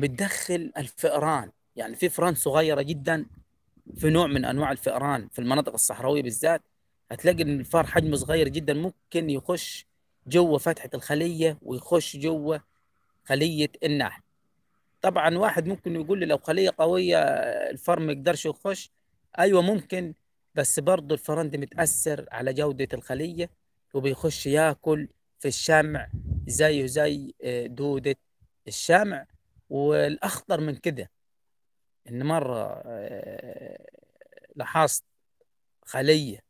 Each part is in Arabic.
بتدخل الفئران يعني في فران صغيره جدا في نوع من انواع الفئران في المناطق الصحراويه بالذات هتلاقي ان الفار حجمه صغير جدا ممكن يخش جوه فتحه الخليه ويخش جوه خليه النحل طبعا واحد ممكن يقول لي لو خليه قويه الفار ما يقدرش يخش ايوه ممكن بس برضه الفرند متاثر على جوده الخليه وبيخش ياكل في الشمع زيه زي آه، دوده الشمع والاخطر من كده ان مره آه، لاحظت خليه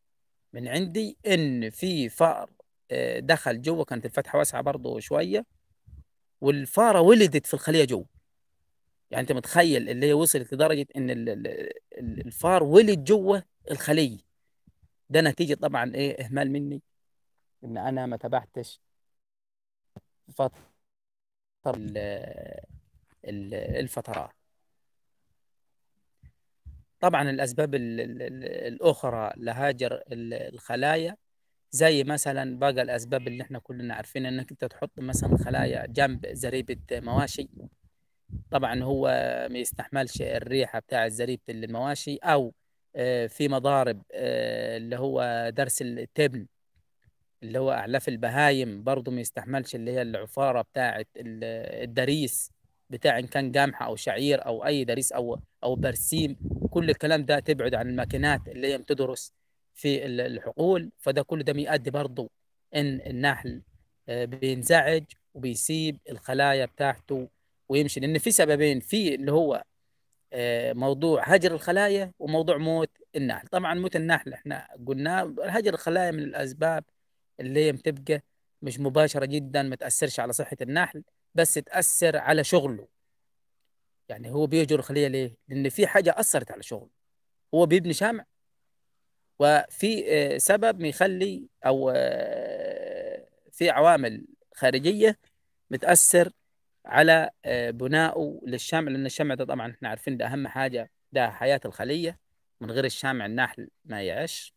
من عندي ان في فار آه، دخل جوا كانت الفتحه واسعه برضه شويه والفاره ولدت في الخليه جوا يعني انت متخيل اللي هي وصلت لدرجه ان الفار ولد جوا الخليه ده نتيجه طبعا ايه اهمال مني ان انا ما تابعتش فتره الفترات طبعا الأسباب الأخرى لهاجر الخلايا زي مثلا باقي الأسباب اللي احنا كلنا عارفين انك انت تحط مثلا خلايا جنب زريبة مواشي طبعا هو ما يستحملش الريحة بتاع زريبة المواشي أو آه، في مضارب آه، اللي هو درس التبن اللي هو أعلاف البهايم برضه ما يستحملش اللي هي العفارة بتاعة الدريس بتاع ان كان قمح او شعير او اي دريس او او برسيم كل الكلام ده تبعد عن الماكينات اللي هي بتدرس في الحقول فده كل ده بيؤدي برضه ان النحل آه، بينزعج وبيسيب الخلايا بتاعته ويمشي لان في سببين في اللي هو آه، موضوع هجر الخلايا وموضوع موت النحل طبعا موت النحل احنا قلنا هجر الخلايا من الاسباب اللي هي بتبقى مش مباشره جدا ما تاثرش على صحه النحل بس تأثر على شغله يعني هو بيهجر الخلية ليه؟ لأن في حاجة أثرت على شغله هو بيبني شامع وفي آه، سبب ميخلي أو آه، في عوامل خارجية متاثر على آه، بنائه للشمع لأن الشمع ده طبعا احنا عارفين ده أهم حاجة ده حياة الخلية من غير الشمع النحل ما يعيش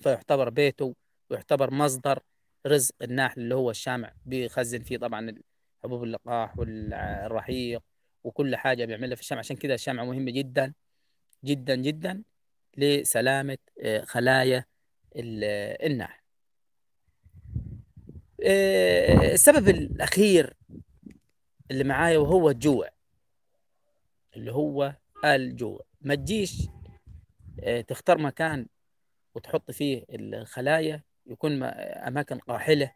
فيعتبر بيته ويعتبر مصدر رزق النحل اللي هو الشمع بيخزن فيه طبعا حبوب اللقاح والرحيق وكل حاجه بيعملها في الشمع عشان كده الشمع مهمه جدا جدا جدا لسلامه آه، خلايا النحل آه، السبب الاخير اللي معايا وهو الجوع اللي هو الجوع ما تجيش آه، تختار مكان وتحط فيه الخلايا يكون اماكن قاحله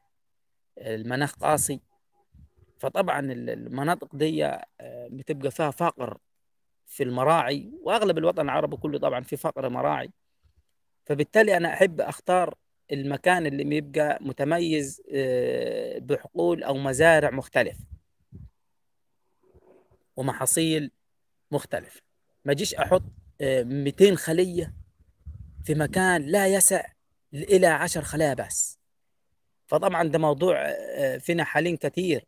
المناخ قاسي فطبعا المناطق دي آه، بتبقى فيها فقر في المراعي واغلب الوطن العربي كله طبعا في فقر مراعي فبالتالي انا احب اختار المكان اللي بيبقى متميز آه، بحقول او مزارع مختلف ومحاصيل مختلف ما جيش احط 200 آه، خليه في مكان لا يسع الى 10 خلايا بس فطبعا ده موضوع فينا حاليا كثير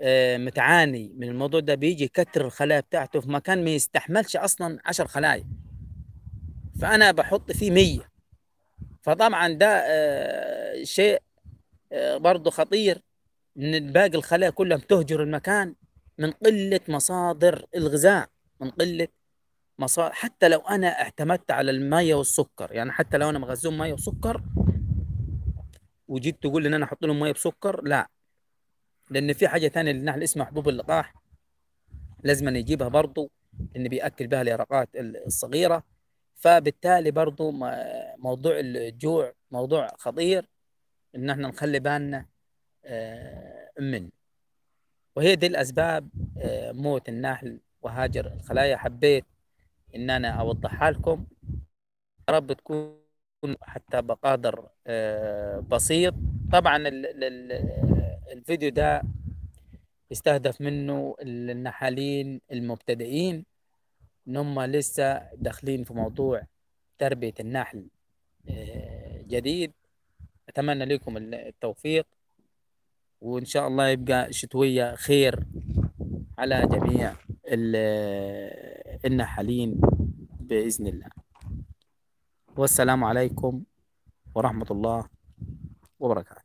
آه، متعاني من الموضوع ده بيجي يكتر الخلايا بتاعته في مكان ما يستحملش اصلا 10 خلايا فانا بحط فيه 100 فطبعا ده آه، شيء آه، برضه خطير ان باقي الخلايا كلها بتهجر المكان من قله مصادر الغذاء من قله مصادر حتى لو انا اعتمدت على الميه والسكر يعني حتى لو انا مغزوم ميه وسكر وجيت تقول ان انا احط لهم ميه بسكر لا لان في حاجه ثانيه للنحل اسمها حبوب اللقاح لازم أن يجيبها برضه لان بياكل بها اليرقات الصغيره فبالتالي برضه موضوع الجوع موضوع خطير ان احنا نخلي بالنا آه، منه وهي دي الاسباب آه، موت النحل وهاجر الخلايا حبيت ان انا اوضحها لكم يا رب تكون حتى بقدر آه، بسيط طبعا الفيديو ده استهدف منه النحالين المبتدئين ان هم لسه داخلين في موضوع تربية النحل آه، جديد اتمنى لكم التوفيق وان شاء الله يبقى شتوية خير على جميع آه، النحالين بإذن الله والسلام عليكم ورحمة الله وبركاته